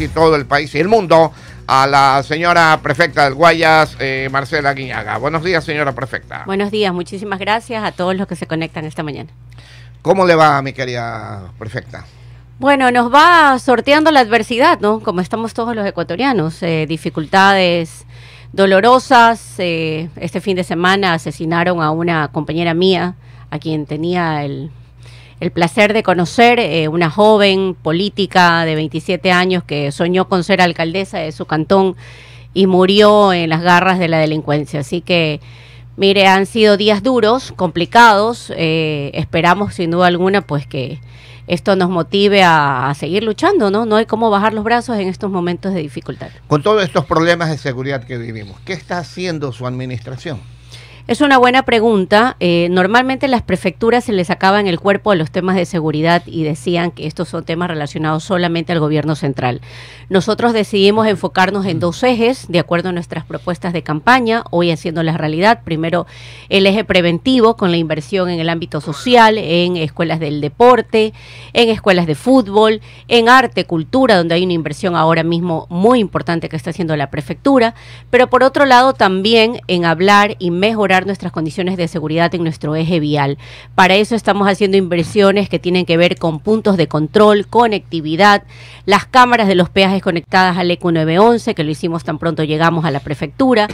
y todo el país y el mundo a la señora prefecta del Guayas, eh, Marcela Guiñaga. Buenos días, señora prefecta. Buenos días, muchísimas gracias a todos los que se conectan esta mañana. ¿Cómo le va, mi querida prefecta? Bueno, nos va sorteando la adversidad, ¿no? Como estamos todos los ecuatorianos, eh, dificultades dolorosas. Eh, este fin de semana asesinaron a una compañera mía, a quien tenía el el placer de conocer a eh, una joven política de 27 años que soñó con ser alcaldesa de su cantón y murió en las garras de la delincuencia. Así que, mire, han sido días duros, complicados. Eh, esperamos, sin duda alguna, pues que esto nos motive a, seguir luchando, ¿no? No hay cómo bajar los brazos en estos momentos de dificultad. Con todos estos problemas de seguridad que vivimos, ¿qué está haciendo su administración? Es una buena pregunta. Eh, normalmente las prefecturas se les acaban el cuerpo a los temas de seguridad y decían que estos son temas relacionados solamente al gobierno central. Nosotros decidimos enfocarnos en dos ejes de acuerdo a nuestras propuestas de campaña, hoy haciéndolas realidad. Primero, el eje preventivo con la inversión en el ámbito social, en escuelas del deporte, en escuelas de fútbol, en arte, cultura, donde hay una inversión ahora mismo muy importante que está haciendo la prefectura. Pero por otro lado, también en hablar y mejorar nuestras condiciones de seguridad en nuestro eje vial. Para eso estamos haciendo inversiones que tienen que ver con puntos de control, conectividad, las cámaras de los peajes conectadas al ECU 911, que lo hicimos tan pronto llegamos a la prefectura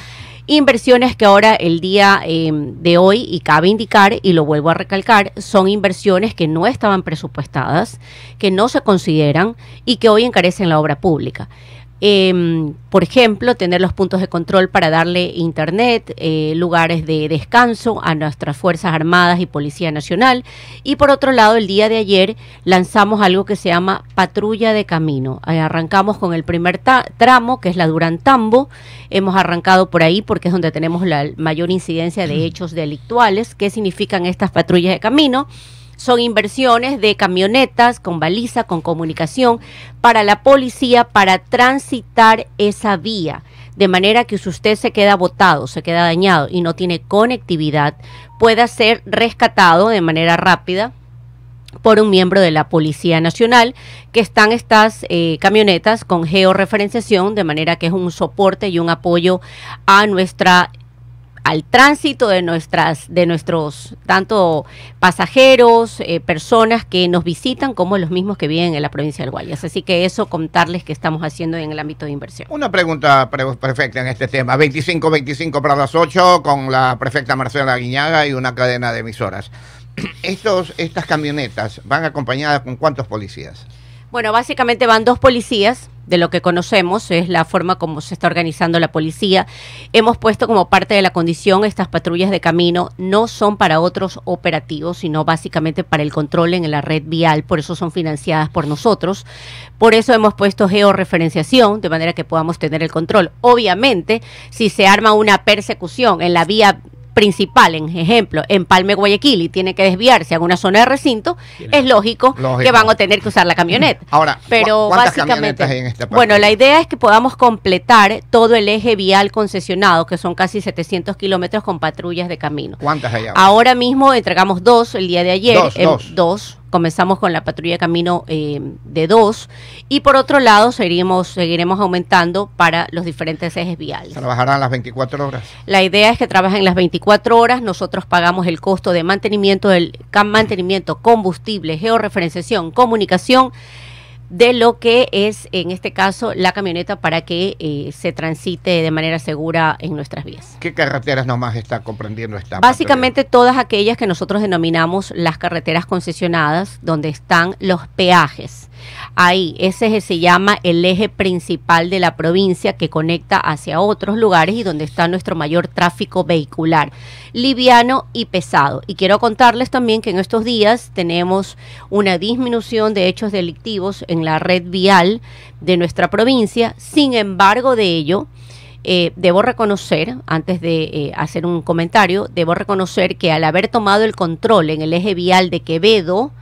inversiones que ahora el día em, de hoy, y cabe indicar, y lo vuelvo a recalcar, son inversiones que no estaban presupuestadas, que no se consideran y que hoy encarecen la obra pública. Eh, por ejemplo, tener los puntos de control para darle internet, eh, lugares de descanso a nuestras Fuerzas Armadas y Policía Nacional. Y por otro lado, el día de ayer lanzamos algo que se llama Patrulla de Camino. Eh, arrancamos con el primer tramo, que es la Durantambo. Hemos arrancado por ahí porque es donde tenemos la mayor incidencia de hechos delictuales. ¿Qué significan estas patrullas de camino? son inversiones de camionetas con baliza, con comunicación, para la policía, para transitar esa vía. De manera que si usted se queda botado, se queda dañado y no tiene conectividad, pueda ser rescatado de manera rápida por un miembro de la Policía Nacional, que están estas eh, camionetas con georreferenciación, de manera que es un soporte y un apoyo a nuestra al tránsito de nuestras de nuestros tanto pasajeros eh, personas que nos visitan como los mismos que vienen en la provincia del Guayas así que eso contarles que estamos haciendo en el ámbito de inversión una pregunta perfecta en este tema 25 25 para las 8 con la prefecta Marcela Guiñaga y una cadena de emisoras estas camionetas van acompañadas con cuántos policías bueno, básicamente van dos policías de lo que conocemos, es la forma como se está organizando la policía. Hemos puesto como parte de la condición estas patrullas de camino no son para otros operativos, sino básicamente para el control en la red vial, por eso son financiadas por nosotros. Por eso hemos puesto georreferenciación, de manera que podamos tener el control. Obviamente, si se arma una persecución en la vía principal, en ejemplo, en Palme Guayaquil y tiene que desviarse a una zona de recinto, es lógico, que van a tener que usar la camioneta. Ahora, pero básicamente, este bueno, la idea es que podamos completar todo el eje vial concesionado, que son casi 700 kilómetros con patrullas de camino. ¿Cuántas hay ahora? Ahora mismo entregamos dos el día de ayer, dos em, comenzamos con la patrulla de camino eh, de 2 y por otro lado seguiremos, seguiremos aumentando para los diferentes ejes viales. ¿Trabajarán las 24 horas? La idea es que trabajen las 24 horas, nosotros pagamos el costo de mantenimiento, del mantenimiento combustible, georreferenciación, comunicación de lo que es, en este caso, la camioneta para que eh, se transite de manera segura en nuestras vías. ¿Qué carreteras nomás está comprendiendo esta? Básicamente todas aquellas que nosotros denominamos las carreteras concesionadas, donde están los peajes. Ahí, ese se llama el eje principal de la provincia que conecta hacia otros lugares y donde está nuestro mayor tráfico vehicular, liviano y pesado. Y quiero contarles también que en estos días tenemos una disminución de hechos delictivos en la red vial de nuestra provincia. Sin embargo, de ello, eh, debo reconocer, antes de eh, hacer un comentario, debo reconocer que al haber tomado el control en el eje vial de Quevedo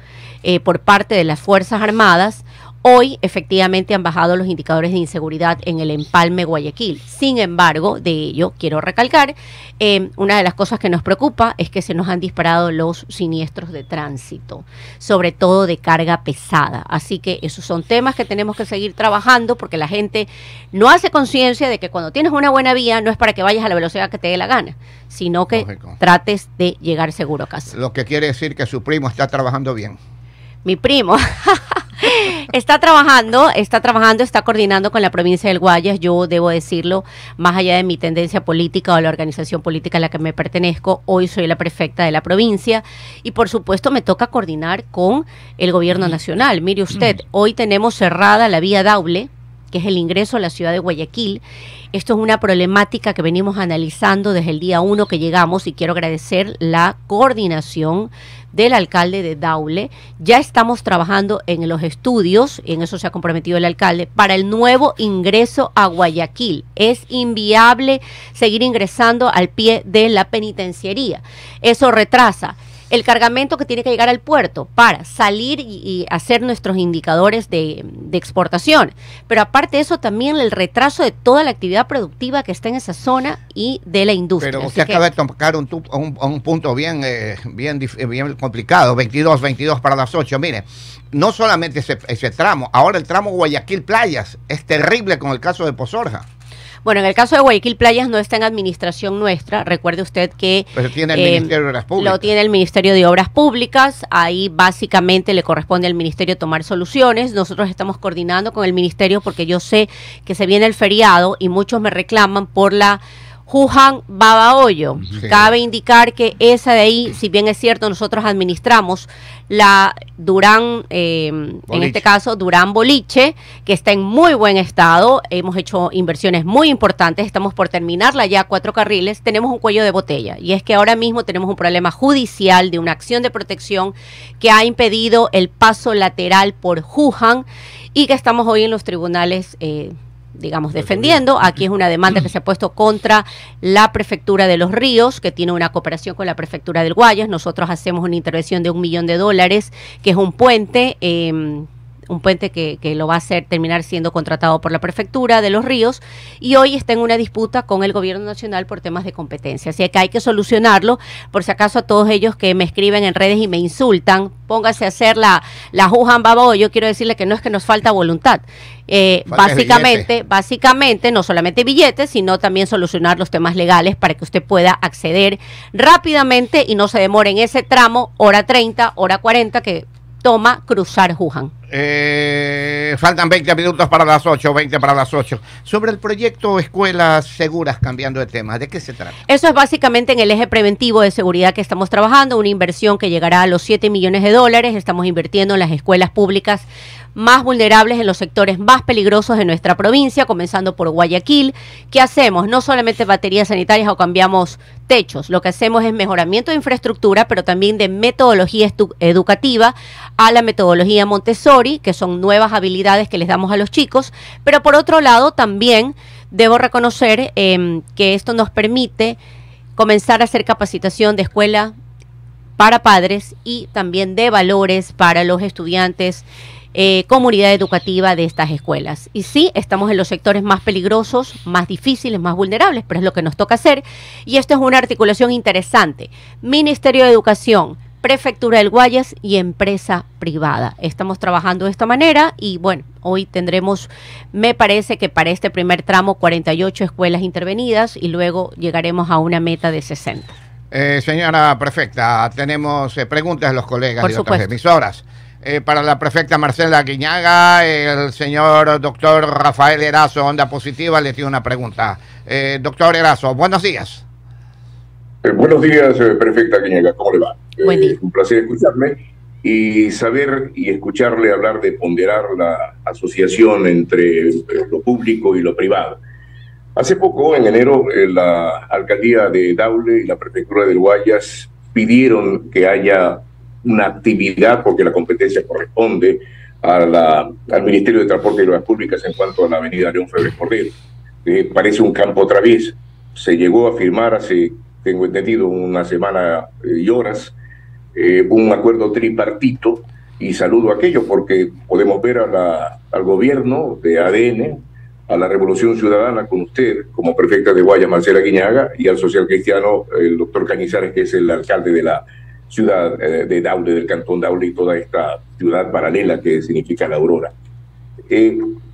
eh, por parte de las Fuerzas Armadas, Hoy, efectivamente, han bajado los indicadores de inseguridad en el empalme Guayaquil. Sin embargo, de ello quiero recalcar, em, una de las cosas que nos preocupa es que se nos han disparado los siniestros de tránsito, sobre todo de carga pesada. Así que esos son temas que tenemos que seguir trabajando porque la gente no hace conciencia de que cuando tienes una buena vía no es para que vayas a la velocidad que te dé la gana, sino que trates de llegar seguro a casa. Lo que quiere decir que su primo está trabajando bien. Mi primo. Está trabajando, está trabajando, está coordinando con la provincia del Guayas. Yo debo decirlo, más allá de mi tendencia política o la organización política a la que me pertenezco, hoy soy la prefecta de la provincia y por supuesto me toca coordinar con el gobierno nacional. Mire usted, hoy tenemos cerrada la vía doble que es el ingreso a la ciudad de Guayaquil. Esto es una problemática que venimos analizando desde el día 1 que llegamos y quiero agradecer la coordinación del alcalde de Daule. Ya estamos trabajando en los estudios, en eso se ha comprometido el alcalde, para el nuevo ingreso a Guayaquil. Es inviable seguir ingresando al pie de la penitenciaría. Eso retrasa el cargamento que tiene que llegar al puerto para salir y, hacer nuestros indicadores de, exportación. Pero aparte de eso, también el retraso de toda la actividad productiva que está en esa zona y de la industria. Pero usted acaba de tocar un, punto bien, eh, eh, bien, complicado, 22, 22 para las 8. Mire, no solamente ese, ese tramo, ahora el tramo Guayaquil-Playas es terrible con el caso de Pozorja. Bueno, en el caso de Guayaquil Playas no está en administración nuestra. Recuerde usted que... tiene eh, Lo tiene el Ministerio de Obras Públicas. Ahí básicamente le corresponde al Ministerio tomar soluciones. Nosotros estamos coordinando con el Ministerio porque yo sé que se viene el feriado y muchos me reclaman por la Jujan Babahoyo. Cabe indicar que esa de ahí, si bien es cierto, nosotros administramos la Durán, em, en este caso Durán Boliche, que está en muy buen estado. Hemos hecho inversiones muy importantes, estamos por terminarla ya, cuatro carriles. Tenemos un cuello de botella y es que ahora mismo tenemos un problema judicial de una acción de protección que ha impedido el paso lateral por Jujan y que estamos hoy en los tribunales. Eh, digamos, defendiendo. Aquí es una demanda que se ha puesto contra la Prefectura de los Ríos, que tiene una cooperación con la Prefectura del Guayas. Nosotros hacemos una intervención de un millón de dólares, que es un puente. Eh, un puente que, lo va a hacer terminar siendo contratado por la prefectura de Los Ríos y hoy está en una disputa con el gobierno nacional por temas de competencia. Así que hay que solucionarlo. Por si acaso a todos ellos que me escriben en redes y me insultan, póngase a hacer la, la juan Babo. Yo quiero decirle que no es que nos falta voluntad. Eh, básicamente, básicamente, no solamente billetes, sino también solucionar los temas legales para que usted pueda acceder rápidamente y no se demore en ese tramo, hora 30, hora 40, que toma cruzar Juhan. Eh, faltan 20 minutos para las 8, 20 para las 8. Sobre el proyecto Escuelas Seguras, cambiando de tema, ¿de qué se trata? Eso es básicamente en el eje preventivo de seguridad que estamos trabajando, una inversión que llegará a los 7 millones de dólares. Estamos invirtiendo en las escuelas públicas más vulnerables en los sectores más peligrosos de nuestra provincia, comenzando por Guayaquil. ¿Qué hacemos? No solamente baterías sanitarias o cambiamos techos, lo que hacemos es mejoramiento de infraestructura, pero también de metodología educativa a la metodología Montessori que son nuevas habilidades que les damos a los chicos, pero por otro lado también debo reconocer em, que esto nos permite comenzar a hacer capacitación de escuela para padres y también de valores para los estudiantes. Eh, comunidad educativa de estas escuelas. Y sí, estamos en los sectores más peligrosos, más difíciles, más vulnerables, pero es lo que nos toca hacer. Y esto es una articulación interesante. Ministerio de Educación, Prefectura del Guayas y empresa privada. Estamos trabajando de esta manera y bueno, hoy tendremos, me parece que para este primer tramo, 48 escuelas intervenidas y luego llegaremos a una meta de 60. Eh, señora prefecta, tenemos eh, preguntas de los colegas de las otras emisoras. Eh, para la prefecta Marcela Guiñaga, el señor doctor Rafael Erazo, Onda Positiva, le tiene una pregunta. doctor Erazo, buenos días. Eh, buenos días, eh, prefecta Quiñega, ¿cómo le va? Buen eh, un placer escucharme y saber y escucharle hablar de ponderar la asociación entre lo público y lo privado. Hace poco, en enero, la alcaldía de Daule y la prefectura del Guayas pidieron que haya una actividad, porque la competencia corresponde a la, al Ministerio de Transporte y Obras Públicas en cuanto a la avenida León Febres Cordero. parece un campo través Se llegó a firmar hace tengo entendido, una semana eh, y horas, eh, un acuerdo tripartito y saludo aquello porque podemos ver a la, al gobierno de ADN, a la Revolución Ciudadana con usted como prefecta de Guaya, Marcela Guiñaga, y al social cristiano, el doctor Cañizares, que es el alcalde de la ciudad eh, de Daule, del cantón Daule y toda esta ciudad paralela que significa la Aurora.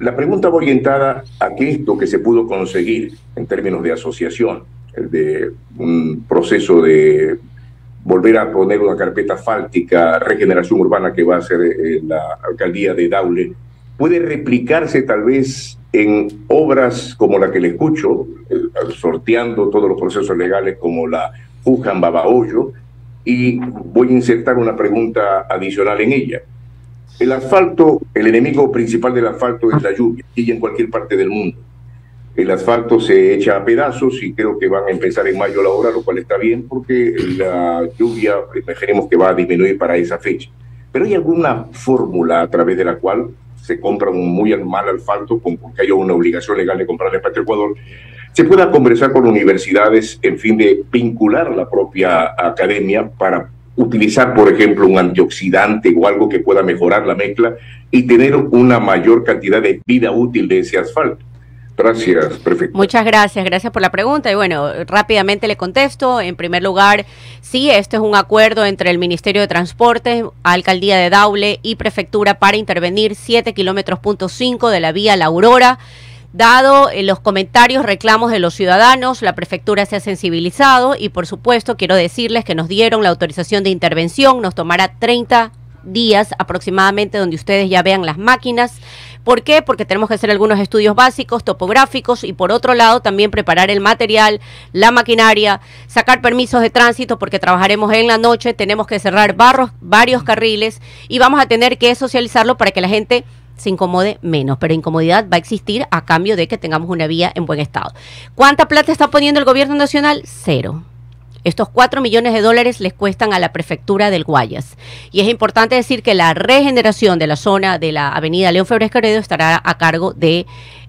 la pregunta va orientada a qué esto que se pudo conseguir en términos de asociación de un proceso de volver a poner una carpeta fáltica, regeneración urbana que va a hacer eh, la alcaldía de Daule, puede replicarse tal vez en obras como la que le escucho, eh, sorteando todos los procesos legales como la Jujan Babahoyo, y voy a insertar una pregunta adicional en ella. El asfalto, el enemigo principal del asfalto es la lluvia, y en cualquier parte del mundo el asfalto se echa a pedazos y creo que van a empezar en mayo la obra, lo cual está bien porque la lluvia imaginemos que va a disminuir para esa fecha. Pero hay alguna fórmula a través de la cual se compra un muy mal asfalto porque hay una obligación legal de comprar para Ecuador, se pueda conversar con universidades en fin de vincular la propia academia para utilizar, por ejemplo, un antioxidante o algo que pueda mejorar la mezcla y tener una mayor cantidad de vida útil de ese asfalto. Gracias, perfecto. Muchas gracias, gracias por la pregunta. Y bueno, rápidamente le contesto. En primer lugar, sí, este es un acuerdo entre el Ministerio de transporte Alcaldía de Daule y Prefectura para intervenir 7 kilómetros punto 5 de la vía La Aurora. Dado eh, los comentarios, reclamos de los ciudadanos, la prefectura se ha sensibilizado y por supuesto quiero decirles que nos dieron la autorización de intervención, nos tomará 30 días aproximadamente donde ustedes ya vean las máquinas, ¿Por qué? Porque tenemos que hacer algunos estudios básicos, topográficos y por otro lado también preparar el material, la maquinaria, sacar permisos de tránsito porque trabajaremos en la noche, tenemos que cerrar barros, varios carriles y vamos a tener que socializarlo para que la gente se incomode menos, pero incomodidad va a existir a cambio de que tengamos una vía en buen estado. ¿Cuánta plata está poniendo el gobierno nacional? Cero. Estos cuatro millones de dólares les cuestan a la prefectura del Guayas. Y es importante decir que la regeneración de la zona de la avenida León Febres Caredo estará a cargo de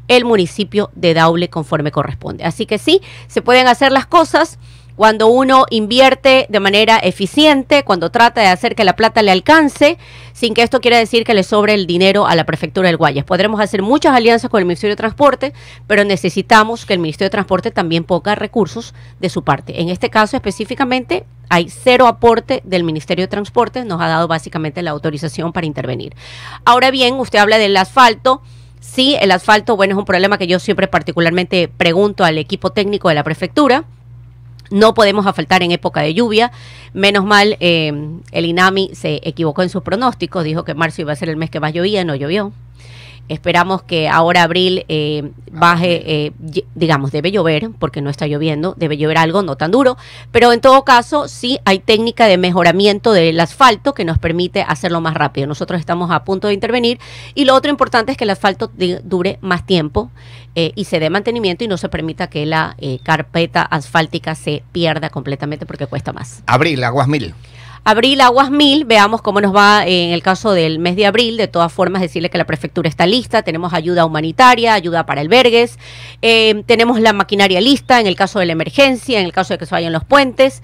el municipio de Daule conforme corresponde. Así que sí, se pueden hacer las cosas cuando uno invierte de manera eficiente, cuando trata de hacer que la plata le alcance, sin que esto quiera decir que le sobre el dinero a la prefectura del Guayas. Podremos hacer muchas alianzas con el Ministerio de Transporte, pero necesitamos que el Ministerio de Transporte también ponga recursos de su parte. En este caso específicamente hay cero aporte del Ministerio de Transporte, nos ha dado básicamente la autorización para intervenir. Ahora bien, usted habla del asfalto. Sí, el asfalto, bueno, es un problema que yo siempre particularmente pregunto al equipo técnico de la prefectura no podemos afaltar en época de lluvia. Menos mal, eh, el INAMI se equivocó en sus pronósticos, dijo que marzo iba a ser el mes que más llovía, no llovió. Esperamos que ahora abril eh, ah, baje, eh, digamos, debe llover, porque no está lloviendo, debe llover algo, no tan duro, pero en todo caso sí hay técnica de mejoramiento del asfalto que nos permite hacerlo más rápido. Nosotros estamos a punto de intervenir y lo otro importante es que el asfalto dure más tiempo eh, y se dé mantenimiento y no se permita que la carpeta asfáltica se pierda completamente porque cuesta más. Abril, aguas mil. Abril, aguas mil, veamos cómo nos va eh, en el caso del mes de abril. De todas formas, decirle que la prefectura está lista, tenemos ayuda humanitaria, ayuda para albergues, eh, tenemos la maquinaria lista en el caso de la emergencia, en el caso de que se vayan los puentes.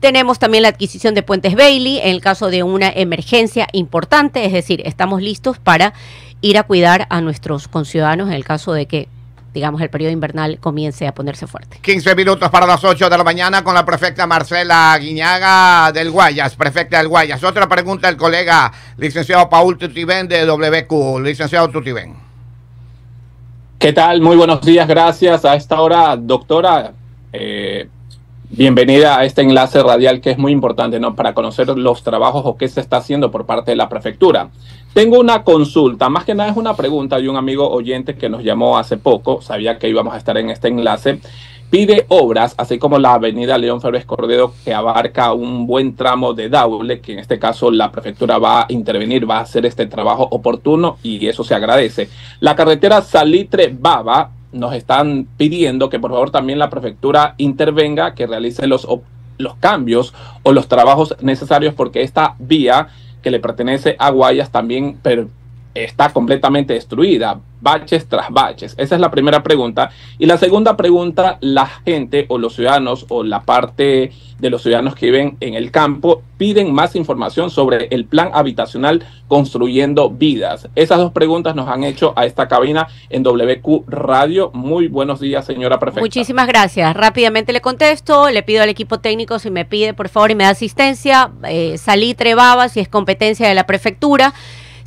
Tenemos también la adquisición de puentes Bailey en el caso de una emergencia importante, es decir, estamos listos para ir a cuidar a nuestros conciudadanos en el caso de que digamos, el periodo invernal comience a ponerse fuerte. 15 minutos para las 8 de la mañana con la prefecta Marcela Guiñaga del Guayas, prefecta del Guayas. Otra pregunta del colega licenciado Paul Tutibén de WQ. Licenciado Tutibén. ¿Qué tal? Muy buenos días, gracias. A esta hora, doctora, eh, Bienvenida a este enlace radial que es muy importante ¿no? para conocer los trabajos o qué se está haciendo por parte de la prefectura. Tengo una consulta, más que nada es una pregunta de un amigo oyente que nos llamó hace poco, sabía que íbamos a estar en este enlace. Pide obras, así como la avenida León Febres Cordero, que abarca un buen tramo de Daule, que en este caso la prefectura va a intervenir, va a hacer este trabajo oportuno y eso se agradece. La carretera Salitre-Baba nos están pidiendo que por favor también la prefectura intervenga, que realice los, los cambios o los trabajos necesarios porque esta vía que le pertenece a Guayas también está completamente destruida, baches tras baches. Esa es la primera pregunta. Y la segunda pregunta, la gente o los ciudadanos o la parte de los ciudadanos que viven en el campo piden más información sobre el plan habitacional construyendo vidas. Esas dos preguntas nos han hecho a esta cabina en WQ Radio. Muy buenos días, señora prefecta. Muchísimas gracias. Rápidamente le contesto, le pido al equipo técnico si me pide, por favor, y me da asistencia. Eh, trebaba si es competencia de la prefectura.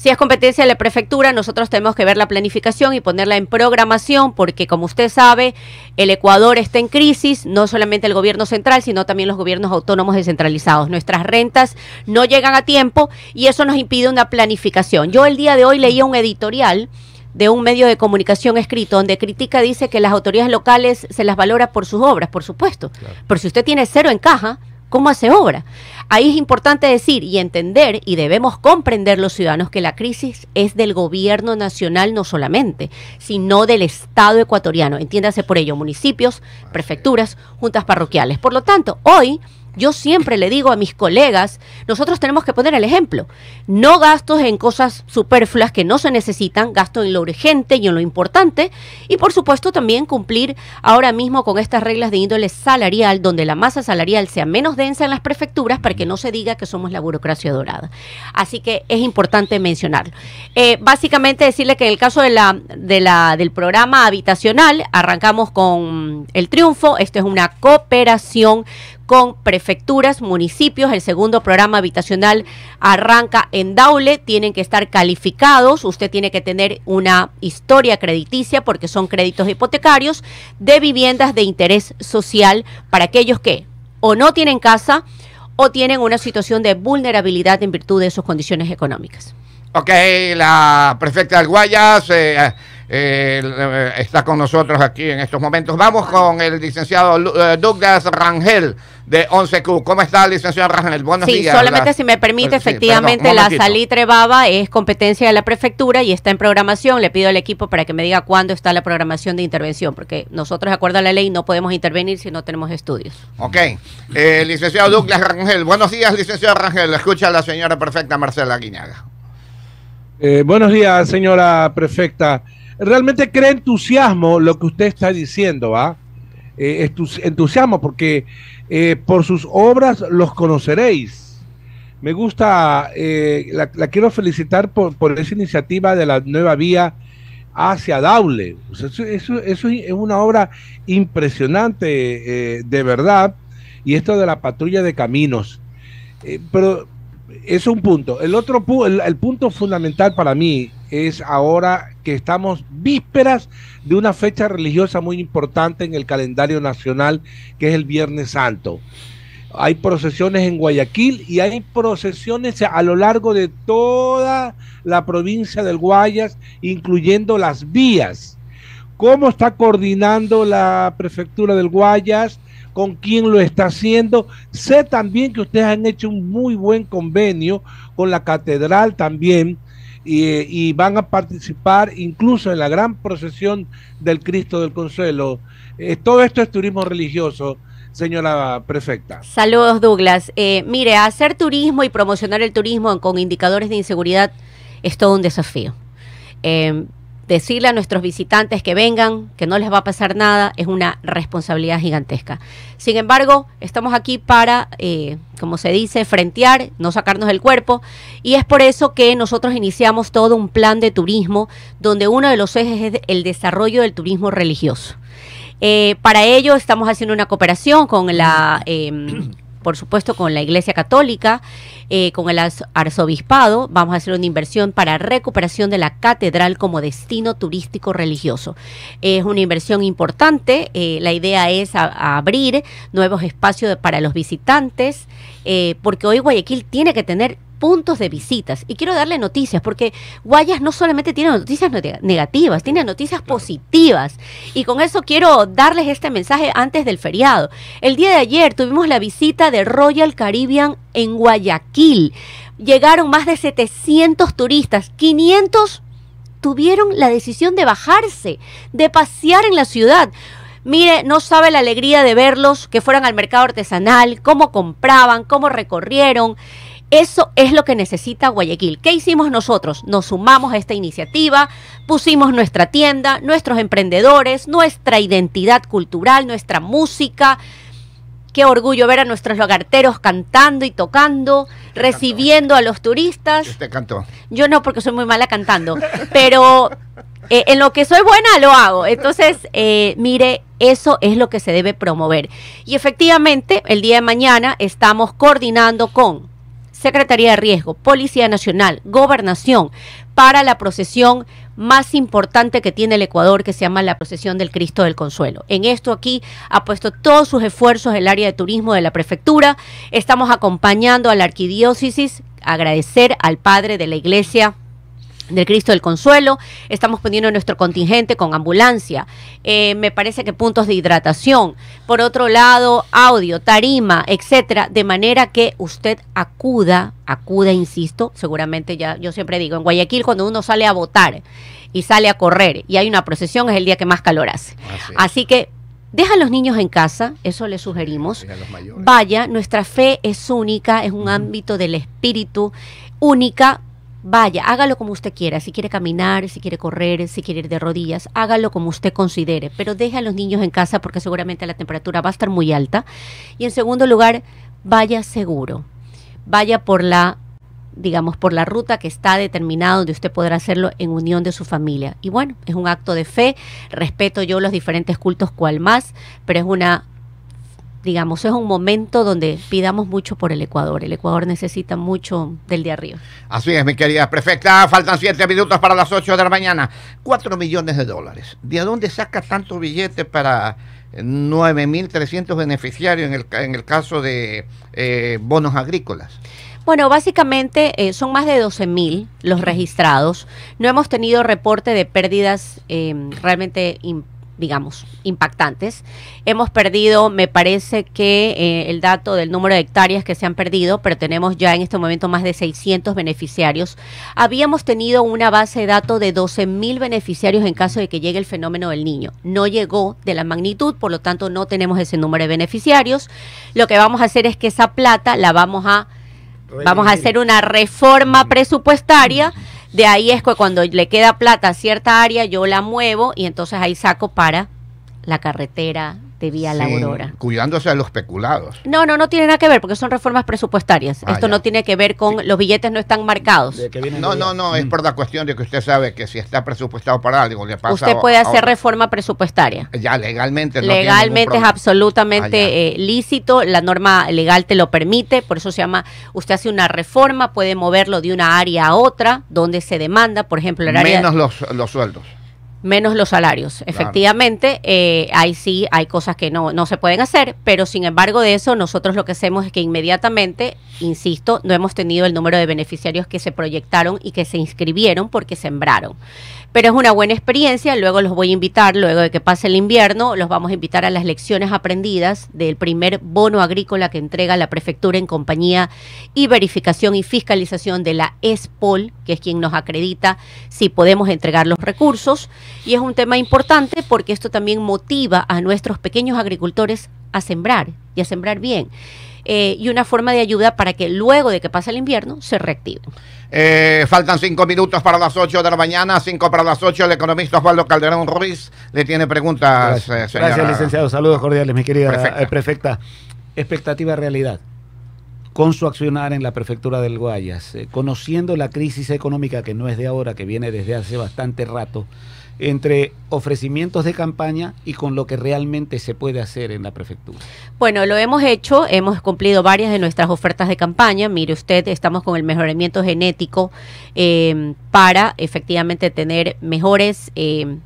Si es competencia de la prefectura, nosotros tenemos que ver la planificación y ponerla en programación, porque como usted sabe, el Ecuador está en crisis, no solamente el gobierno central, sino también los gobiernos autónomos descentralizados. Nuestras rentas no llegan a tiempo y eso nos impide una planificación. Yo el día de hoy leía un editorial de un medio de comunicación escrito donde critica, dice que las autoridades locales se las valora por sus obras, por supuesto. Pero si usted tiene cero en caja, ¿cómo hace obra? Ahí es importante decir y entender, y debemos comprender los ciudadanos, que la crisis es del gobierno nacional no solamente, sino del Estado ecuatoriano. Entiéndase por ello municipios, prefecturas, juntas parroquiales. Por lo tanto, hoy yo siempre le digo a mis colegas, nosotros tenemos que poner el ejemplo. No gastos en cosas superfluas que no se necesitan, gasto en lo urgente y en lo importante. Y por supuesto también cumplir ahora mismo con estas reglas de índole salarial, donde la masa salarial sea menos densa en las prefecturas para que no se diga que somos la burocracia dorada. Así que es importante mencionarlo. Eh, básicamente decirle que en el caso de la, del programa habitacional, arrancamos con el triunfo. Esto es una cooperación con prefecturas, municipios. El segundo programa habitacional arranca en Daule. Tienen que estar calificados. Usted tiene que tener una historia crediticia porque son créditos hipotecarios de viviendas de interés social para aquellos que o no tienen casa o tienen una situación de vulnerabilidad en virtud de sus condiciones económicas. Ok, la prefecta del Guayas. Eh, eh, está con nosotros aquí en estos momentos. Vamos con el licenciado eh, Douglas Rangel de 11Q. ¿Cómo está, licenciado Rangel? Buenos sí, días. solamente si me permite, eh, efectivamente, la salitre baba es competencia de la prefectura y está en programación. Le pido al equipo para que me diga cuándo está la programación de intervención, porque nosotros, de acuerdo a la ley, no podemos intervenir si no tenemos estudios. Ok. licenciado Douglas Rangel. Buenos días, licenciado Rangel. Escucha a la señora perfecta Marcela Guiñaga. buenos días, señora prefecta realmente crea entusiasmo lo que usted está diciendo, ¿va? Eh, entusiasmo, porque eh, por sus obras los conoceréis. Me gusta, eh, la, quiero felicitar por, esa iniciativa de la nueva vía hacia Daule. Pues eso, es una obra impresionante, eh, de verdad. Y esto de la patrulla de caminos. pero es un punto. El otro el punto fundamental para mí es ahora que estamos vísperas de una fecha religiosa muy importante en el calendario nacional, que es el Viernes Santo. Hay procesiones en Guayaquil y hay procesiones a lo largo de toda la provincia del Guayas, incluyendo las vías. ¿Cómo está coordinando la prefectura del Guayas? con quién lo está haciendo. Sé también que ustedes han hecho un muy buen convenio con la catedral también y, van a participar incluso en la gran procesión del Cristo del Consuelo. Eh, todo esto es turismo religioso señora prefecta. Saludos, Douglas. Eh, mire, hacer turismo y promocionar el turismo con indicadores de inseguridad es todo un desafío. Eh, decirle a nuestros visitantes que vengan, que no les va a pasar nada, es una responsabilidad gigantesca. Sin embargo, estamos aquí para, eh, como se dice, frentear, no sacarnos el cuerpo, y es por eso que nosotros iniciamos todo un plan de turismo donde uno de los ejes es el desarrollo del turismo religioso. Eh, para ello estamos haciendo una cooperación con la... Em, por supuesto con la Iglesia Católica, eh, con el Arzobispado. Vamos a hacer una inversión para recuperación de la catedral como destino turístico religioso. Es una inversión importante. Eh, la idea es abrir nuevos espacios para los visitantes, eh, porque hoy Guayaquil tiene que tener puntos de visitas. Y quiero darle noticias, porque Guayas no solamente tiene noticias negativas, tiene noticias positivas. Y con eso quiero darles este mensaje antes del feriado. El día de ayer tuvimos la visita de Royal Caribbean en Guayaquil. Llegaron más de 700 turistas, 500 tuvieron la decisión de bajarse, de pasear en la ciudad. Mire, no sabe la alegría de verlos que fueran al mercado artesanal, cómo compraban, cómo recorrieron. Eso es lo que necesita Guayaquil. ¿Qué hicimos nosotros? Nos sumamos a esta iniciativa, pusimos nuestra tienda, nuestros emprendedores, nuestra identidad cultural, nuestra música. Qué orgullo ver a nuestros lagarteros cantando y tocando, ¿eh? recibiendo a los turistas. usted cantó. Yo no, porque soy muy mala cantando, pero eh, en lo que soy buena lo hago. Entonces, eh, mire, eso es lo que se debe promover. Y efectivamente, el día de mañana estamos coordinando con Secretaría de Riesgo, Policía Nacional, Gobernación, para la procesión más importante que tiene el Ecuador, que se llama la procesión del Cristo del Consuelo. En esto aquí ha puesto todos sus esfuerzos el área de turismo de la prefectura. Estamos acompañando a la arquidiócesis, agradecer al padre de la iglesia del Cristo del Consuelo, estamos poniendo nuestro contingente con ambulancia, eh, me parece que puntos de hidratación, por otro lado, audio, tarima, etcétera, de manera que usted acuda, acuda, insisto, seguramente ya yo siempre digo, en Guayaquil cuando uno sale a votar y sale a correr y hay una procesión es el día que más calor hace. Así, Así que Deja a los niños en casa, eso le sugerimos. Vaya, nuestra fe es única, es un ámbito del espíritu única, Vaya, hágalo como usted quiera, si quiere caminar, si quiere correr, si quiere ir de rodillas, hágalo como usted considere, pero deje a los niños en casa porque seguramente la temperatura va a estar muy alta. Y en segundo lugar, vaya seguro, vaya por la digamos, por la ruta que está determinada donde usted podrá hacerlo en unión de su familia. Y bueno, es un acto de fe, respeto yo los diferentes cultos cual más, pero es una digamos, es un momento donde pidamos mucho por el Ecuador. El Ecuador necesita mucho del de arriba. Así es, mi querida perfecta Faltan siete minutos para las ocho de la mañana. Cuatro millones de dólares. ¿De dónde saca tanto billete para 9.300 eh, beneficiarios en el, en el caso de eh, bonos agrícolas? Bueno, básicamente eh, son más de 12.000 los registrados. No hemos tenido reporte de pérdidas realmente importantes digamos, impactantes. Hemos perdido, me parece que eh, el dato del número de hectáreas que se han perdido, pero tenemos ya en este momento más de 600 beneficiarios. Habíamos tenido una base de datos de 12.000 beneficiarios en caso de que llegue el fenómeno del niño. No llegó de la magnitud, por lo tanto no tenemos ese número de beneficiarios. Lo que vamos a hacer es que esa plata la vamos a... Vamos a hacer una reforma presupuestaria de ahí es que cuando le queda plata a cierta área, yo la muevo y entonces ahí saco para la carretera, de Vía Cuidándose a los peculados. No, no, no tiene nada que ver porque son reformas presupuestarias. Ah, Esto no tiene que ver con los billetes no están marcados. No, no, no, es por la cuestión de que usted sabe que si está presupuestado para algo le pasa Usted puede hacer reforma presupuestaria. Ya legalmente Legalmente es absolutamente ah, eh, lícito, la norma legal te lo permite, por eso se llama usted hace una reforma, puede moverlo de una área a otra donde se demanda, por ejemplo, el área Menos los, los sueldos menos los salarios. Efectivamente, eh, ahí sí hay cosas que no, no se pueden hacer, pero sin embargo de eso nosotros lo que hacemos es que inmediatamente, insisto, no hemos tenido el número de beneficiarios que se proyectaron y que se inscribieron porque sembraron pero es una buena experiencia. Luego los voy a invitar, luego de que pase el invierno, los vamos a invitar a las lecciones aprendidas del primer bono agrícola que entrega la prefectura en compañía y verificación y fiscalización de la ESPOL, que es quien nos acredita si podemos entregar los recursos. Y es un tema importante porque esto también motiva a nuestros pequeños agricultores a sembrar y a sembrar bien. Eh, y una forma de ayuda para que luego de que pase el invierno se reactiven. Eh, faltan cinco minutos para las ocho de la mañana, cinco para las ocho. El economista Osvaldo Calderón Ruiz le tiene preguntas, Gracias, eh, licenciado. Saludos cordiales, mi querida eh, prefecta. prefecta. Expectativa realidad. Con su accionar en la prefectura del Guayas, conociendo la crisis económica que no es de ahora, que viene desde hace bastante rato, entre ofrecimientos de campaña y con lo que realmente se puede hacer en la prefectura? Bueno, lo hemos hecho, hemos cumplido varias de nuestras ofertas de campaña. Mire usted, estamos con el mejoramiento genético em, para efectivamente tener mejores... Em,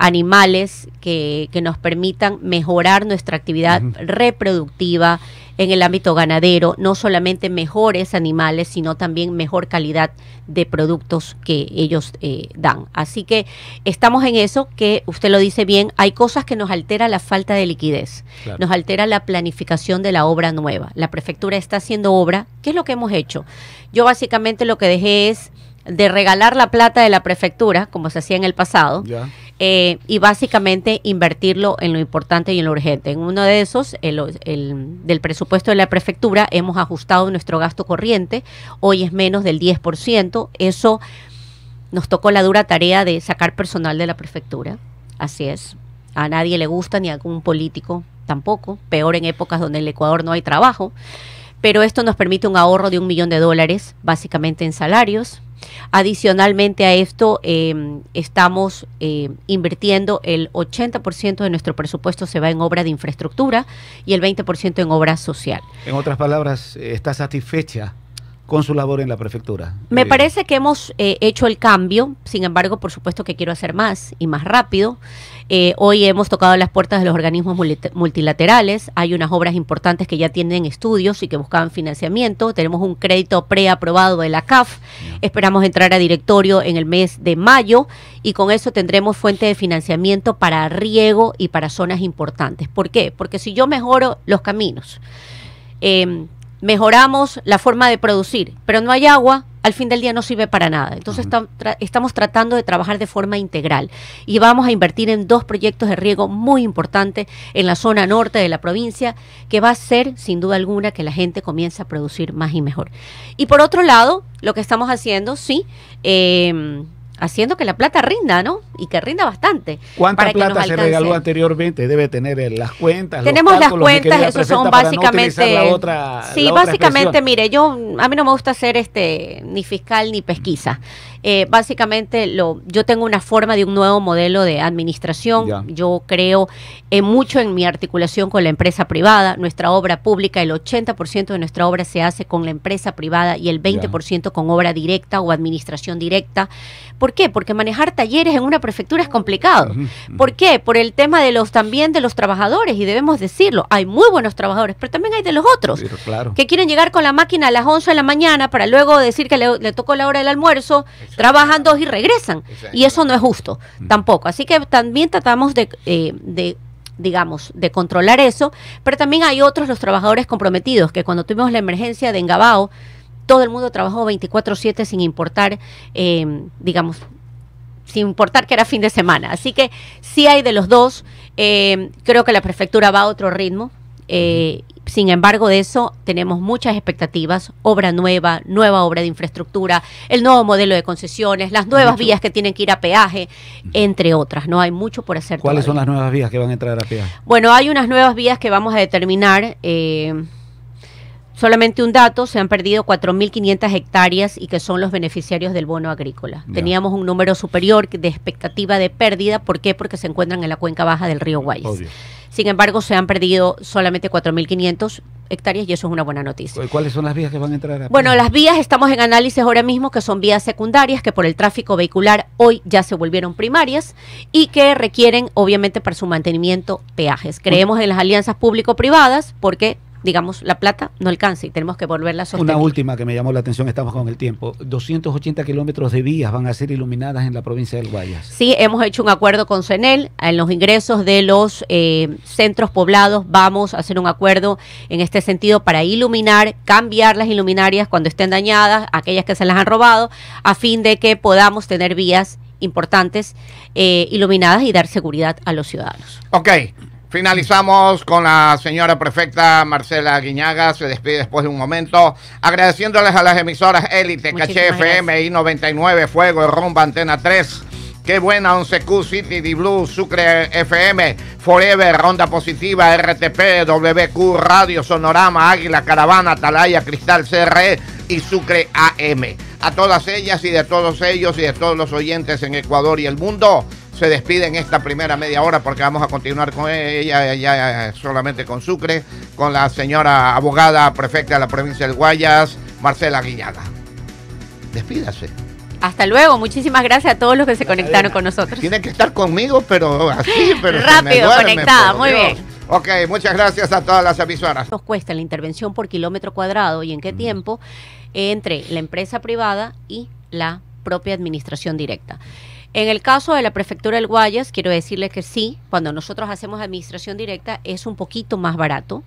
animales que, que, nos permitan mejorar nuestra actividad reproductiva, en el ámbito ganadero, no solamente mejores animales, sino también mejor calidad de productos que ellos eh, dan. Así que estamos en eso, que usted lo dice bien, hay cosas que nos altera la falta de liquidez, nos altera la planificación de la obra nueva. La prefectura está haciendo obra, ¿qué es lo que hemos hecho? Yo básicamente lo que dejé es de regalar la plata de la prefectura, como se hacía en el pasado. Eh, y básicamente invertirlo en lo importante y en lo urgente. En uno de esos, el, del presupuesto de la prefectura, hemos ajustado nuestro gasto corriente, hoy es menos del 10%, eso nos tocó la dura tarea de sacar personal de la prefectura, así es, a nadie le gusta, ni a algún político tampoco, peor en épocas donde en el Ecuador no hay trabajo. Pero esto nos permite un ahorro de un millón de dólares, básicamente en salarios, Adicionalmente a esto, em, estamos em, invirtiendo el 80% de nuestro presupuesto se va en obra de infraestructura y el 20% en obra social. En otras palabras, ¿está satisfecha con su labor en la prefectura. Me eh, parece que hemos eh, hecho el cambio, sin embargo, por supuesto que quiero hacer más y más rápido. Eh, hoy hemos tocado las puertas de los organismos multilaterales. Hay unas obras importantes que ya tienen estudios y que buscaban financiamiento. Tenemos un crédito preaprobado de la CAF. Esperamos entrar a directorio en el mes de mayo y con eso tendremos fuente de financiamiento para riego y para zonas importantes. ¿Por qué? Porque si yo mejoro los caminos, em, mejoramos la forma de producir, pero no hay agua, al fin del día no sirve para nada. Entonces estamos tratando de trabajar de forma integral y vamos a invertir en dos proyectos de riego muy importantes en la zona norte de la provincia que va a ser sin duda alguna que la gente comience a producir más y mejor. Y por otro lado, lo que estamos haciendo, sí, em, haciendo que la plata rinda, ¿no? Y que rinda bastante. ¿Cuánta plata se regaló anteriormente? Debe tener eh, las cuentas. Tenemos las cuentas, eso son básicamente. sí, básicamente, mire, yo a mí no me gusta ser este ni fiscal ni pesquisa. Eh, básicamente, lo, yo tengo una forma de un nuevo modelo de administración. Yo creo en eh, mucho en mi articulación con la empresa privada. Nuestra obra pública, el 80% de nuestra obra se hace con la empresa privada y el 20% con obra directa o administración directa. ¿Por qué? Porque manejar talleres en una prefectura es complicado. ¿Por qué? Por el tema de los también de los trabajadores y debemos decirlo. Hay muy buenos trabajadores, pero también hay de los otros que quieren llegar con la máquina a las 11 de la mañana para luego decir que le tocó la hora del almuerzo trabajan dos y regresan. Y eso no es justo mm. tampoco. Así que también tratamos de, eh, de digamos, de controlar eso, pero también hay otros, los trabajadores comprometidos, que cuando tuvimos la emergencia de Engabao, todo el mundo trabajó 24/7 sin importar, eh, digamos, sin importar que era fin de semana. Así que sí hay de los dos, eh, creo que la prefectura va a otro ritmo, eh, sin embargo, de eso tenemos muchas expectativas, obra nueva, nueva obra de infraestructura, el nuevo modelo de concesiones, las nuevas vías que tienen que ir a peaje, entre otras, ¿no? Hay mucho por hacer. ¿Cuáles son las nuevas vías que van a entrar a peaje? Bueno, hay unas nuevas vías que vamos a determinar. Eh, solamente un dato, se han perdido 4.500 hectáreas y que son los beneficiarios del bono agrícola. Teníamos un número superior de expectativa de pérdida. ¿Por qué? Porque se encuentran en la cuenca baja del río Guayas. Sin embargo, se han perdido solamente 4.500 hectáreas y eso es una buena noticia. ¿Cuáles son las vías que van a entrar? bueno, las vías estamos en análisis ahora mismo que son vías secundarias que por el tráfico vehicular hoy ya se volvieron primarias y que requieren obviamente para su mantenimiento peajes. Creemos en las alianzas público-privadas porque digamos, la plata no alcance y tenemos que volverla a sostener. Una última que me llamó la atención, estamos con el tiempo. 280 kilómetros de vías van a ser iluminadas en la provincia del Guayas. Sí, hemos hecho un acuerdo con CENEL. En los ingresos de los eh, centros poblados vamos a hacer un acuerdo en este sentido para iluminar, cambiar las iluminarias cuando estén dañadas, aquellas que se las han robado, a fin de que podamos tener vías importantes eh, iluminadas y dar seguridad a los ciudadanos. Ok. Finalizamos con la señora prefecta Marcela Guiñaga, se despide después de un momento, agradeciéndoles a las emisoras Élite, Caché FM, I99, Fuego, Rumba, Antena 3. Qué buena 11Q, City, d Blue, Sucre FM, Forever, Ronda Positiva, RTP, WQ, Radio, Sonorama, Águila, Caravana, Atalaya, Cristal, CR e y Sucre AM. A todas ellas y de todos ellos y de todos los oyentes en Ecuador y el mundo, se despide en esta primera media hora porque vamos a continuar con ella, ella eh, solamente con Sucre, con la señora abogada prefecta de la provincia del Guayas, Marcela Guillada. Despídase. Hasta luego, muchísimas gracias a todos los que se conectaron con nosotros. Tienen que estar conmigo, pero así, pero rápido, conectada, muy bien. Ok, muchas gracias a todas las avisoras, Nos cuesta la intervención por kilómetro cuadrado y en qué mm. tiempo entre la empresa privada y la propia administración directa. En el caso de la prefectura del Guayas, quiero decirles que sí, cuando nosotros hacemos administración directa es un poquito más barato,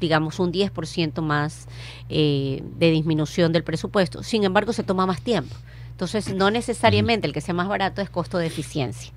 digamos un 10% más eh, de disminución del presupuesto. Sin embargo, se toma más tiempo. Entonces, no necesariamente el que sea más barato es costo de eficiencia.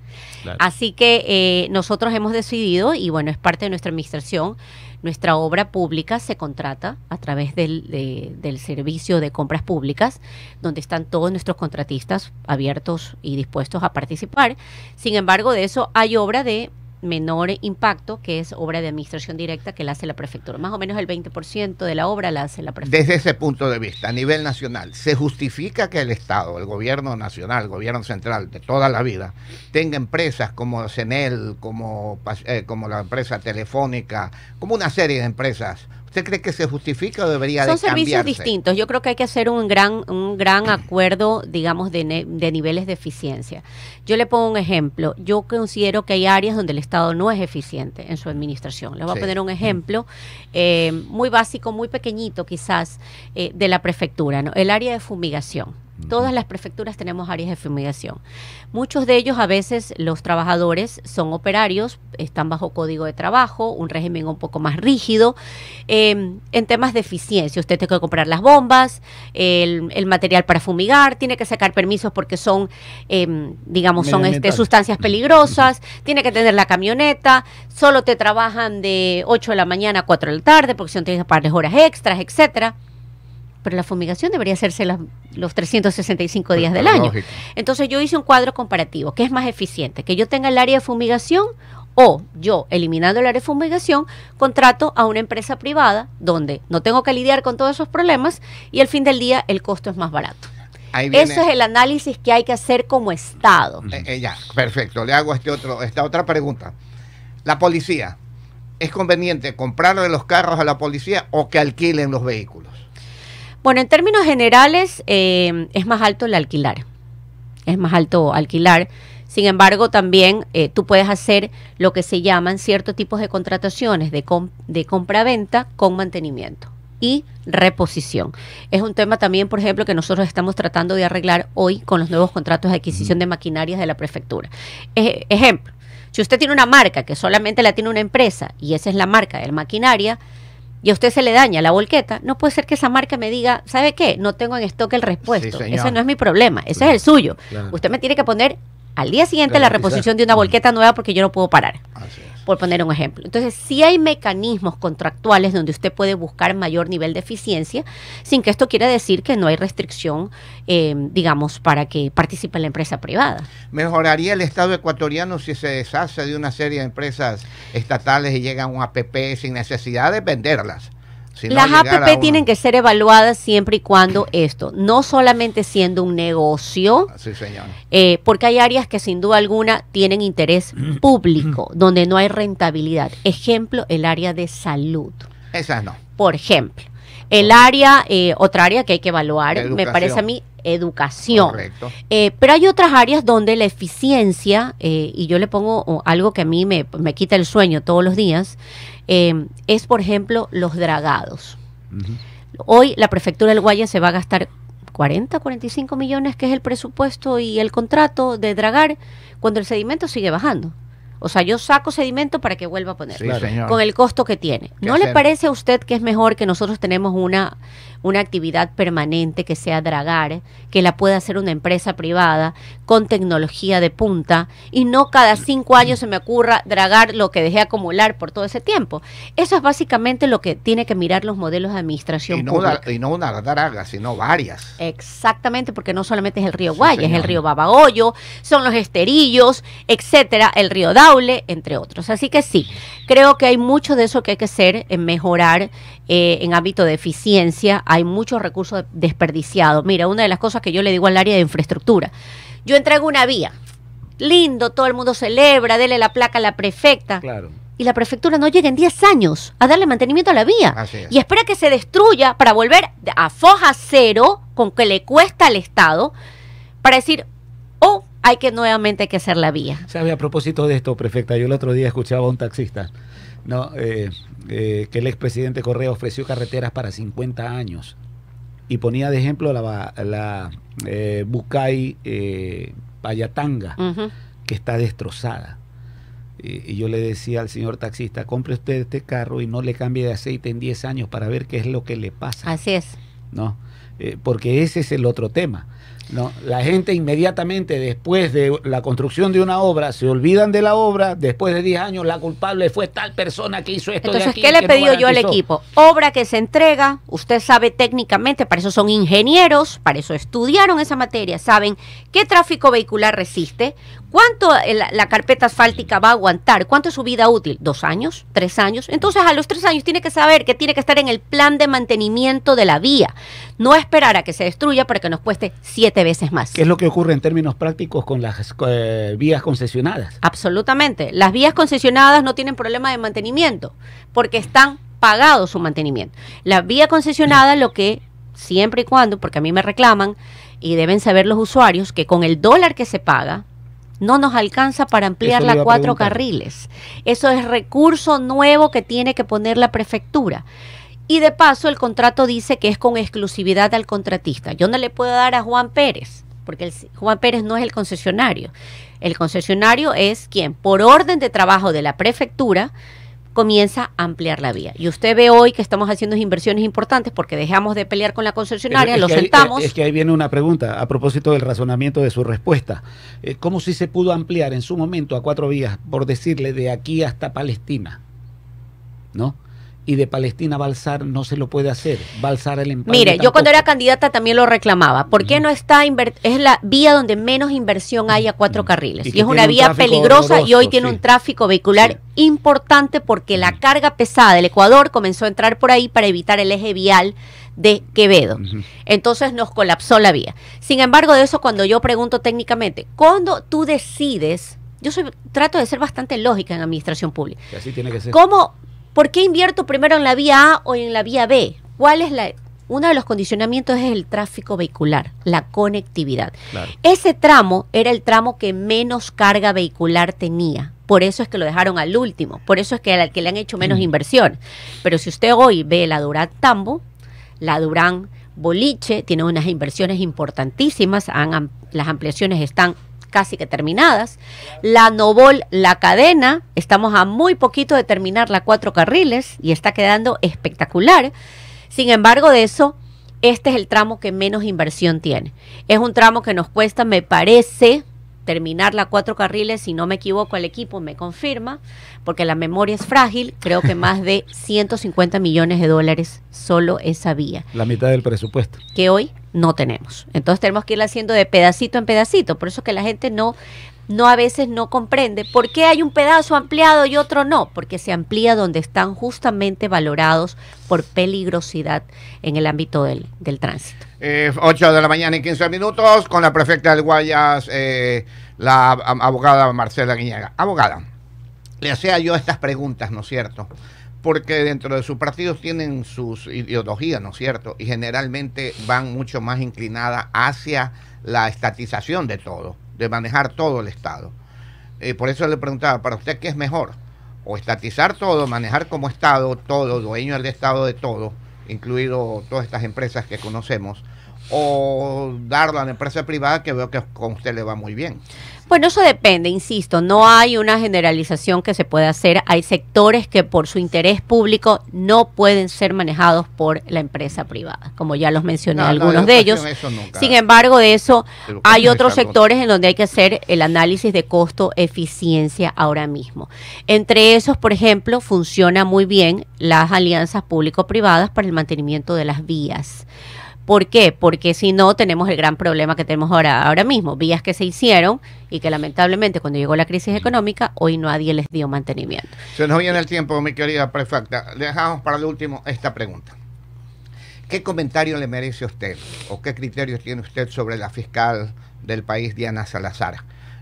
Así que eh, nosotros hemos decidido, y bueno, es parte de nuestra administración, nuestra obra pública se contrata a través del servicio de compras públicas, donde están todos nuestros contratistas abiertos y dispuestos a participar. Sin embargo, de eso hay obra de menor impacto, que es obra de administración directa que la hace la prefectura. Más o menos el 20% de la obra la hace la prefectura. Desde ese punto de vista, a nivel nacional, ¿se justifica que el Estado, el gobierno nacional, el gobierno central de toda la vida, tenga empresas como CENEL, como, eh, como la empresa telefónica, como una serie de empresas ¿Usted cree que se justifica o debería Son servicios distintos. Yo creo que hay que hacer un gran, un gran acuerdo, digamos, de, de niveles de eficiencia. Yo le pongo un ejemplo. Yo considero que hay áreas donde el Estado no es eficiente en su administración. Le voy a poner un ejemplo eh, muy básico, muy pequeñito quizás, eh, de la prefectura. ¿no? El área de fumigación Todas las prefecturas tenemos áreas de fumigación. Muchos de ellos a veces los trabajadores son operarios, están bajo código de trabajo, un régimen un poco más rígido. Em, en temas de eficiencia, usted tiene que comprar las bombas, el, material para fumigar, tiene que sacar permisos porque son, em, digamos, son este, sustancias peligrosas, tiene que tener la camioneta, solo te trabajan de 8 de la mañana a 4 de la tarde porque si no tienes par horas extras, etcétera pero la fumigación debería hacerse los 365 días del año. Entonces yo hice un cuadro comparativo, ¿qué es más eficiente? ¿Que yo tenga el área de fumigación o yo, eliminando el área de fumigación, contrato a una empresa privada donde no tengo que lidiar con todos esos problemas y al fin del día el costo es más barato. Eso es el análisis que hay que hacer como Estado. Eh, eh, ya, perfecto. Le hago este otro, esta otra pregunta. La policía, ¿es conveniente comprarle los carros a la policía o que alquilen los vehículos? Bueno, en términos generales, eh, es más alto el alquilar. Es más alto alquilar. Sin embargo, también eh, tú puedes hacer lo que se llaman ciertos tipos de contrataciones de, compra-venta con mantenimiento y reposición. Es un tema también, por ejemplo, que nosotros estamos tratando de arreglar hoy con los nuevos contratos de adquisición de maquinarias de la prefectura. E-, ejemplo, si usted tiene una marca que solamente la tiene una empresa y esa es la marca de maquinaria, y a usted se le daña la volqueta, no puede ser que esa marca me diga, ¿sabe qué? No tengo en stock el respuesto. Ese no es mi problema, ese es el suyo. Usted me tiene que poner al día siguiente la reposición de una volqueta nueva porque yo no puedo parar por poner un ejemplo. Entonces, si hay mecanismos contractuales donde usted puede buscar mayor nivel de eficiencia, sin que esto quiera decir que no hay restricción, eh, digamos, para que participe la empresa privada. ¿Mejoraría el Estado ecuatoriano si se deshace de una serie de empresas estatales y llega a un APP sin necesidad de venderlas? Las APP tienen que ser evaluadas siempre y cuando esto, no solamente siendo un negocio, eh, porque hay áreas que sin duda alguna tienen interés público, donde no hay rentabilidad. Ejemplo, el área de salud. Esas no. Por ejemplo. El área, eh, otra área que hay que evaluar, me parece a mí, educación. Eh, pero hay otras áreas donde la eficiencia, y yo le pongo oh, algo que a mí me, me quita el sueño todos los días, Em, es, por ejemplo, los dragados. Hoy la prefectura del Guaya se va a gastar 40, 45 millones, que es el presupuesto y el contrato de dragar, cuando el sedimento sigue bajando. O sea, yo saco sedimento para que vuelva a ponerlo, con el costo que tiene. ¿No le parece a usted que es mejor que nosotros tenemos una una actividad permanente que sea dragar, que la pueda hacer una empresa privada con tecnología de punta y no cada cinco años se me ocurra dragar lo que dejé acumular por todo ese tiempo. Eso es básicamente lo que tiene que mirar los modelos de administración. Y no, Una, y no una draga, sino varias. Exactamente, porque no solamente es el río Guaya, es el río Babahoyo, son los esterillos, etcétera, el río Daule, entre otros. Así que sí, Creo que hay mucho de eso que hay que hacer en mejorar eh, en ámbito de eficiencia. Hay muchos recursos desperdiciados. Mira, una de las cosas que yo le digo al área de infraestructura. Yo entrego una vía. Lindo, todo el mundo celebra, dele la placa a la prefecta. y la prefectura no llega en 10 años a darle mantenimiento a la vía. Y espera que se destruya para volver a foja cero, con que le cuesta al Estado, para decir, oh, hay que nuevamente que hacer la vía. Sabe, a propósito de esto, prefecta, yo el otro día escuchaba a un taxista, ¿no? Eh, eh, que el expresidente Correa ofreció carreteras para 50 años y ponía de ejemplo la, la eh, Bucay Payatanga, que está destrozada. Y, yo le decía al señor taxista, compre usted este carro y no le cambie de aceite en 10 años para ver qué es lo que le pasa. Así es. ¿No? porque ese es el otro tema no, la gente inmediatamente después de la construcción de una obra se olvidan de la obra, después de 10 años la culpable fue tal persona que hizo esto. Entonces, ¿qué le he pedido yo al equipo? Obra que se entrega, usted sabe técnicamente, para eso son ingenieros, para eso estudiaron esa materia, saben qué tráfico vehicular resiste, ¿Cuánto eh, la, carpeta asfáltica va a aguantar? ¿Cuánto es su vida útil? ¿Dos años? ¿Tres años? Entonces a los tres años tiene que saber que tiene que estar en el plan de mantenimiento de la vía. No esperar a que se destruya para que nos cueste siete veces más. ¿Qué es lo que ocurre en términos prácticos con las eh, vías concesionadas? Absolutamente. Las vías concesionadas no tienen problema de mantenimiento porque están pagados su mantenimiento. La vía concesionada lo que siempre y cuando, porque a mí me reclaman y deben saber los usuarios que con el dólar que se paga, no nos alcanza para ampliar las cuatro carriles. Eso es recurso nuevo que tiene que poner la prefectura. Y de paso, el contrato dice que es con exclusividad al contratista. Yo no le puedo dar a Juan Pérez, porque el, Juan Pérez no es el concesionario. El concesionario es quien, por orden de trabajo de la prefectura, comienza a ampliar la vía. Y usted ve hoy que estamos haciendo inversiones importantes porque dejamos de pelear con la concesionaria, lo sentamos. Eh, es que ahí viene una pregunta a propósito del razonamiento de su respuesta. Eh, ¿Cómo si se pudo ampliar en su momento a cuatro vías, por decirle, de aquí hasta Palestina? ¿No? y de Palestina Balsar no se lo puede hacer. Balsar el Mire, yo cuando era candidata también lo reclamaba. ¿Por qué no está es la vía donde menos inversión hay a cuatro carriles? Y, es una vía peligrosa y hoy tiene un tráfico vehicular importante porque la carga pesada del Ecuador comenzó a entrar por ahí para evitar el eje vial de Quevedo. Entonces nos colapsó la vía. Sin embargo, de eso cuando yo pregunto técnicamente, ¿cuándo tú decides? Yo trato de ser bastante lógica en administración pública. así tiene que ser. ¿Cómo ¿Por qué invierto primero en la vía A o en la vía B? ¿Cuál es la...? Uno de los condicionamientos es el tráfico vehicular, la conectividad. Ese tramo era el tramo que menos carga vehicular tenía. Por eso es que lo dejaron al último. Por eso es que al que le han hecho menos mm. inversión. Pero si usted hoy ve la Durán Tambo, la Durán Boliche, tiene unas inversiones importantísimas. las ampliaciones están casi que terminadas. La Novol, la cadena, estamos a muy poquito de terminar la cuatro carriles y está quedando espectacular. Sin embargo, de eso, este es el tramo que menos inversión tiene. Es un tramo que nos cuesta, me parece, terminar la cuatro carriles, si no me equivoco, el equipo me confirma, porque la memoria es frágil, creo que más de 150 millones de dólares solo esa vía. La mitad del presupuesto. Que hoy no tenemos. Entonces tenemos que ir haciendo de pedacito en pedacito. Por eso que la gente no, no a veces no comprende por qué hay un pedazo ampliado y otro no, porque se amplía donde están justamente valorados por peligrosidad en el ámbito del, tránsito. 8 eh, de la mañana y 15 minutos con la prefecta del Guayas, eh, la abogada Marcela Guiñaga. Abogada, le hacía yo estas preguntas, ¿no es cierto? porque dentro de sus partidos tienen sus ideologías, ¿no es cierto? Y generalmente van mucho más inclinadas hacia la estatización de todo, de manejar todo el Estado. Eh, por eso le preguntaba, ¿para usted qué es mejor? ¿O estatizar todo, manejar como Estado todo, dueño del Estado de todo, incluido todas estas empresas que conocemos? o darlo a la empresa privada que veo que con usted le va muy bien. Bueno, eso depende, insisto, no hay una generalización que se pueda hacer. Hay sectores que por su interés público no pueden ser manejados por la empresa privada, como ya los mencioné algunos de ellos. Sin embargo, de eso hay otros sectores en donde hay que hacer el análisis de costo-eficiencia ahora mismo. Entre esos, por ejemplo, funciona muy bien las alianzas público-privadas para el mantenimiento de las vías. ¿Por qué? Porque si no, tenemos el gran problema que tenemos ahora, ahora mismo, vías que se hicieron y que lamentablemente cuando llegó la crisis económica, hoy nadie les dio mantenimiento. Se nos viene el tiempo, mi querida prefecta. Dejamos para el último esta pregunta. ¿Qué comentario le merece usted o qué criterios tiene usted sobre la fiscal del país, Diana Salazar?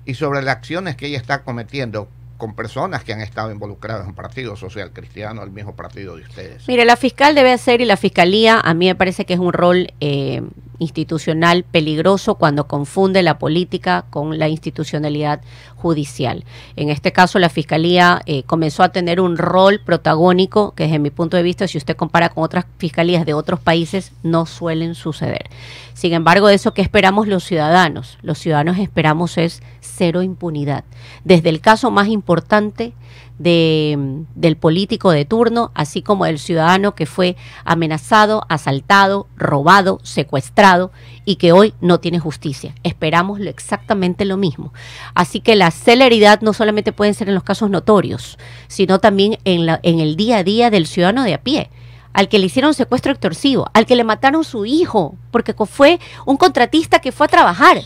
Y sobre las acciones que ella está cometiendo con personas que han estado involucradas en un Partido Social Cristiano, el mismo partido de ustedes. Mire, la fiscal debe ser, y la fiscalía, a mí me parece que es un rol eh, institucional peligroso cuando confunde la política con la institucionalidad judicial. En este caso, la Fiscalía eh, comenzó a tener un rol protagónico que desde mi punto de vista, si usted compara con otras fiscalías de otros países, no suelen suceder. Sin embargo, eso que esperamos los ciudadanos, los ciudadanos esperamos es cero impunidad. Desde el caso más importante, de, del político de turno, así como del ciudadano que fue amenazado, asaltado, robado, secuestrado y que hoy no tiene justicia. Esperamos exactamente lo mismo. Así que la celeridad no solamente puede ser en los casos notorios, sino también en, en el día a día del ciudadano de a pie al que le hicieron secuestro extorsivo, al que le mataron su hijo, porque fue un contratista que fue a trabajar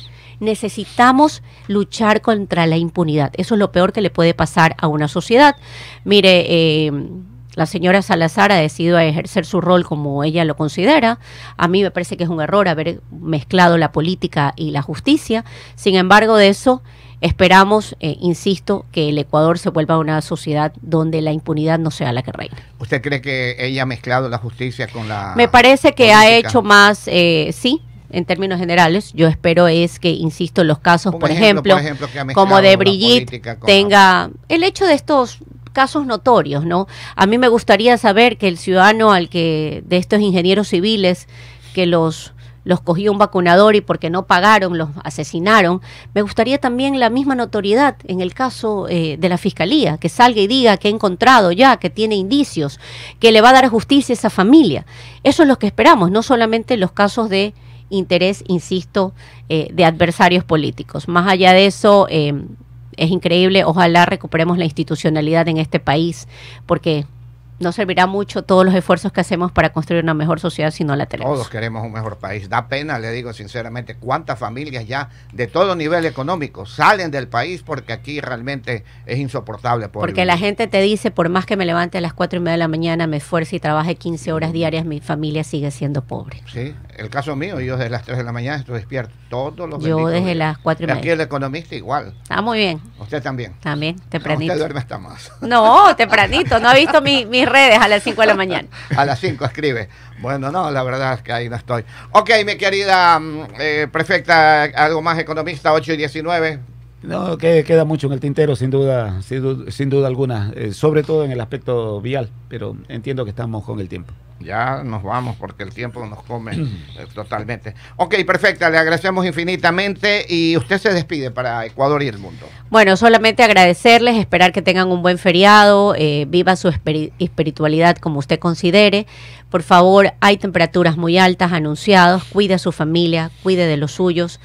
necesitamos luchar contra la impunidad. Eso es lo peor que le puede pasar a una sociedad. Mire, em, la señora Salazar ha decidido ejercer su rol como ella lo considera. A mí me parece que es un error haber mezclado la política y la justicia. Sin embargo, de eso esperamos, eh, insisto, que el Ecuador se vuelva una sociedad donde la impunidad no sea la que reina. ¿Usted cree que ella ha mezclado la justicia con la... Me parece que ha hecho más, eh, sí, en términos generales. Yo espero es que, insisto, los casos, por ejemplo, como de Brigitte, tenga el hecho de estos casos notorios, ¿no? A mí me gustaría saber que el ciudadano al que de estos ingenieros civiles que los los cogió un vacunador y porque no pagaron los asesinaron. Me gustaría también la misma notoriedad en el caso eh, de la fiscalía, que salga y diga que ha encontrado ya, que tiene indicios, que le va a dar justicia a esa familia. Eso es lo que esperamos, no solamente los casos de interés, insisto, eh, de adversarios políticos. Más allá de eso, em, es increíble, ojalá recuperemos la institucionalidad en este país, porque no servirá mucho todos los esfuerzos que hacemos para construir una mejor sociedad si no la tenemos. Todos queremos un mejor país. Da pena, le digo sinceramente, cuántas familias ya de todo nivel económico salen del país porque aquí realmente es insoportable. porque la gente te dice, por más que me levante a las cuatro y media de la mañana, me esfuerce y trabaje 15 horas diarias, mi familia sigue siendo pobre. Sí, el caso mío, yo desde las 3 de la mañana estoy despierto todos los Yo desde las 4 y media. Aquí el economista igual. Está ah, muy bien. Usted también. También, tempranito. No, duerme hasta más. No, tempranito. No ha visto mis redes a las 5 de la mañana. a las 5 escribe. Bueno, no, la verdad es que ahí no estoy. Ok, mi querida perfecta, mm, eh, prefecta, algo más economista, 8 y 19. No, que queda mucho en el tintero, sin duda, sin, duda, alguna, eh, sobre todo en el aspecto vial, pero entiendo que estamos con el tiempo ya nos vamos porque el tiempo nos come eh, totalmente. Ok, perfecta, le agradecemos infinitamente y usted se despide para Ecuador y el mundo. Bueno, solamente agradecerles, esperar que tengan un buen feriado, eh, viva su espiritualidad como usted considere. Por favor, hay temperaturas muy altas anunciados, cuide a su familia, cuide de los suyos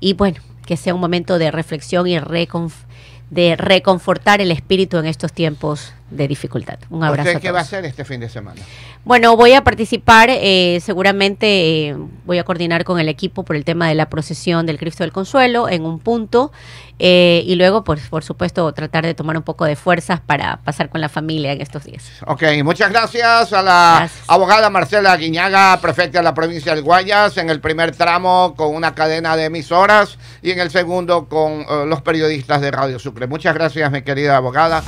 y bueno, que sea un momento de reflexión y de reconfortar el espíritu en estos tiempos de dificultad. Un abrazo. qué va a hacer este fin de semana? Bueno, voy a participar, eh, seguramente eh, voy a coordinar con el equipo por el tema de la procesión del Cristo del Consuelo en un punto eh, y luego, pues, por supuesto, tratar de tomar un poco de fuerzas para pasar con la familia en estos días. Ok, muchas gracias a la abogada Marcela Guiñaga, prefecta de la provincia del Guayas, en el primer tramo con una cadena de emisoras y en el segundo con los periodistas de Radio Sucre. Muchas gracias, mi querida abogada.